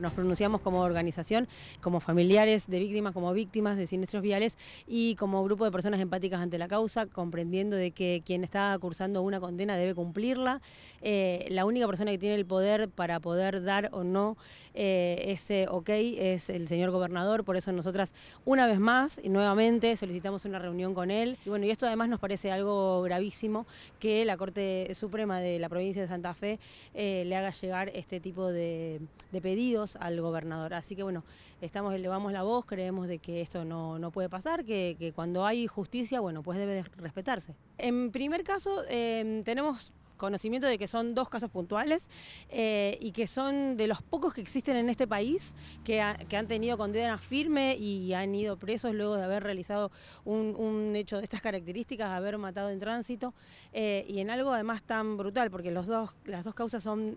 Nos pronunciamos como organización, como familiares de víctimas, como víctimas de siniestros viales y como grupo de personas empáticas ante la causa, comprendiendo de que quien está cursando una condena debe cumplirla. Eh, la única persona que tiene el poder para poder dar o no eh, ese ok es el señor gobernador, por eso nosotras una vez más y nuevamente solicitamos una reunión con él. Y bueno, y esto además nos parece algo gravísimo que la Corte Suprema de la provincia de Santa Fe eh, le haga llegar este tipo de pedidos al gobernador. Así que bueno, estamos, elevamos la voz, creemos de que esto no, puede pasar, que, cuando hay justicia, bueno, pues debe respetarse. En primer caso, em, tenemos conocimiento de que son dos casos puntuales eh, y que son de los pocos que existen en este país que, han tenido condena firme y han ido presos luego de haber realizado un, hecho de estas características, haber matado en tránsito eh, y en algo además tan brutal, porque los dos, las dos causas son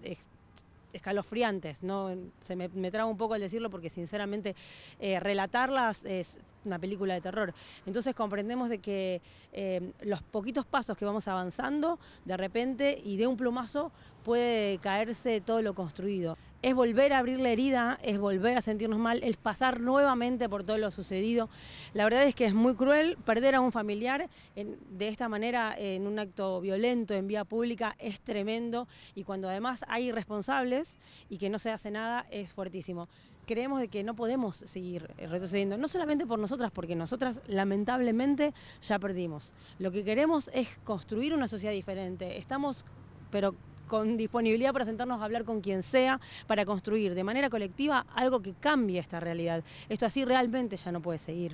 escalofriantes, ¿no? Se me, me traba un poco al decirlo porque sinceramente eh, relatarlas es una película de terror. Entonces comprendemos de que eh, los poquitos pasos que vamos avanzando, de repente y de un plumazo puede caerse todo lo construido es volver a abrir la herida, es volver a sentirnos mal, es pasar nuevamente por todo lo sucedido. La verdad es que es muy cruel perder a un familiar de esta manera en un acto violento en vía pública, es tremendo y cuando además hay responsables y que no se hace nada es fuertísimo. Creemos de que no podemos seguir eh, retrocediendo, no solamente por nosotras, porque nosotras lamentablemente ya perdimos. Lo que queremos es construir una sociedad diferente. Estamos, pero con disponibilidad para sentarnos a hablar con quien sea, para construir de manera colectiva algo que cambie esta realidad. Esto así realmente ya no puede seguir.